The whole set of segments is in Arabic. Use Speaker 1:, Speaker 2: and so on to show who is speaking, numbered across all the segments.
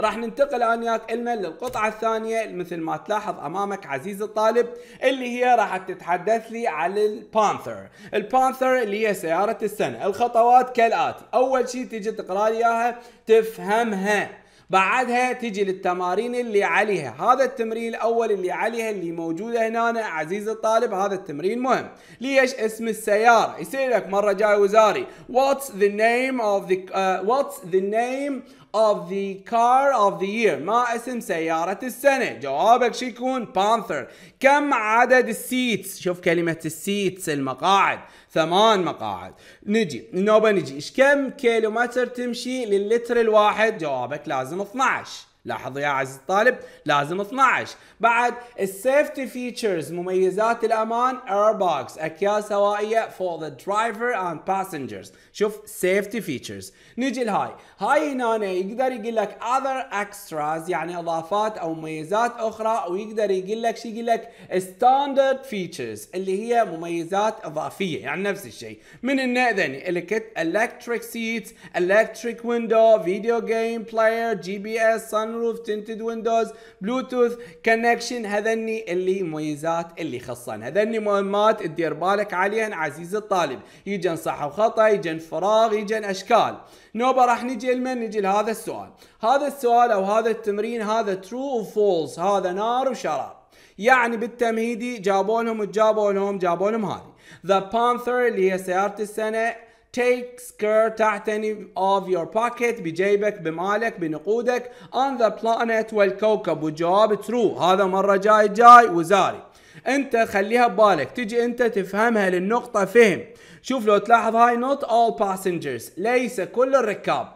Speaker 1: راح ننتقل انا وياك علما للقطعه الثانيه مثل ما تلاحظ امامك عزيز الطالب اللي هي راح تتحدث لي على البانثر البانثر اللي هي سياره السنه الخطوات كالاتي اول شيء تيجي تقرا لي اياها تفهمها بعدها تجي للتمارين اللي عليها هذا التمرين الاول اللي عليها اللي موجوده هنا عزيزي الطالب هذا التمرين مهم ليش اسم السياره يسالك مره جاي وزاري what's the name of the واتس uh, what's the name of the car of the year ما اسم سيارة السنة جوابك شو يكون بانثر كم عدد السيتس شوف كلمة السيتس المقاعد ثمان مقاعد نجي نوبة نجي كم كيلومتر تمشي للتر الواحد جوابك لازم 12 لاحظوا يا عزيزي الطالب لازم 12 بعد السيفتي فيتشرز مميزات الامان اير بوكس اكياس هوائيه فور ذا درايفر اند باسنجرز شوف سيفتي فيتشرز نجي لهاي هاي هنا يقدر يقول لك اذر اكستراز يعني اضافات او مميزات اخرى ويقدر يقول لك شو يقول لك ستاندرد فيتشرز اللي هي مميزات اضافيه يعني نفس الشيء من النأذني الكت الكتريك سيتس الكتريك ويندو فيديو جيم بلاير جي بي اس سانروف تنتد ويندوز بلوتوث كونكشن هذني اللي مميزات اللي خصن هذني مهمات تدير بالك عليهن عزيز الطالب يجن صح وخطا يجن فراغ يجن اشكال نوبه راح نجي لمن نجي لهذا السؤال هذا السؤال او هذا التمرين هذا ترو وفولس هذا نار وشراب يعني بالتمهيدي جابوا لهم وجابوا لهم جابوا لهم هذه ذا بانثر اللي هي سياره السنه takes care تعتني of your pocket بجيبك بمالك بنقودك on the planet والكوكب والجواب true هذا مرة جاي جاي وزاري انت خليها ببالك تجي انت تفهمها للنقطة فهم شوف لو تلاحظ هاي not all passengers ليس كل الركاب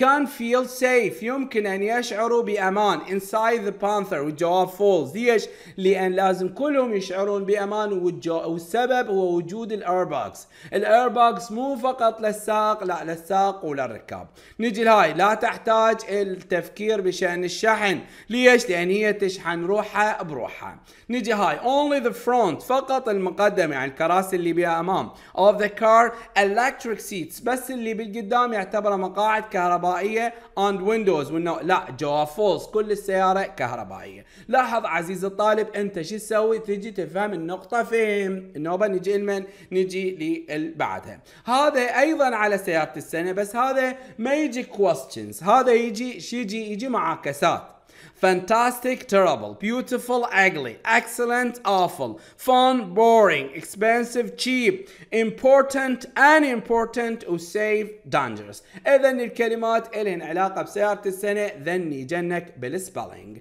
Speaker 1: can feel safe يمكن ان يشعروا بامان inside the panther والجواب فولز ليش؟ لان لازم كلهم يشعرون بامان والسبب هو وجود الايرباكس الايرباكس مو فقط للساق لا للساق وللركاب نجي لهاي لا تحتاج التفكير بشان الشحن ليش؟ لان هي تشحن روحها بروحها نجي هاي only the front فقط المقدمه يعني الكراسي اللي بها امام of the car electric seats بس اللي بالقدام يعتبر مقاعد كهرباء كهربائيه اند ويندوز وانه لا جواب فولس كل السياره كهربائيه لاحظ عزيز الطالب انت شو تسوي تجي تفهم النقطه فين النوبه نجي لمن نجي لبعدها هذا ايضا على سياره السنه بس هذا ما يجي كويستشنز هذا يجي شي يجي يجي معاكسات Fantastic, terrible, beautiful, ugly, excellent, awful, fun, boring, expensive, cheap, important, unimportant, وسيف, dangerous. إذا الكلمات إلهن علاقة بسيارة السنة ذني جنك بالسبلينج.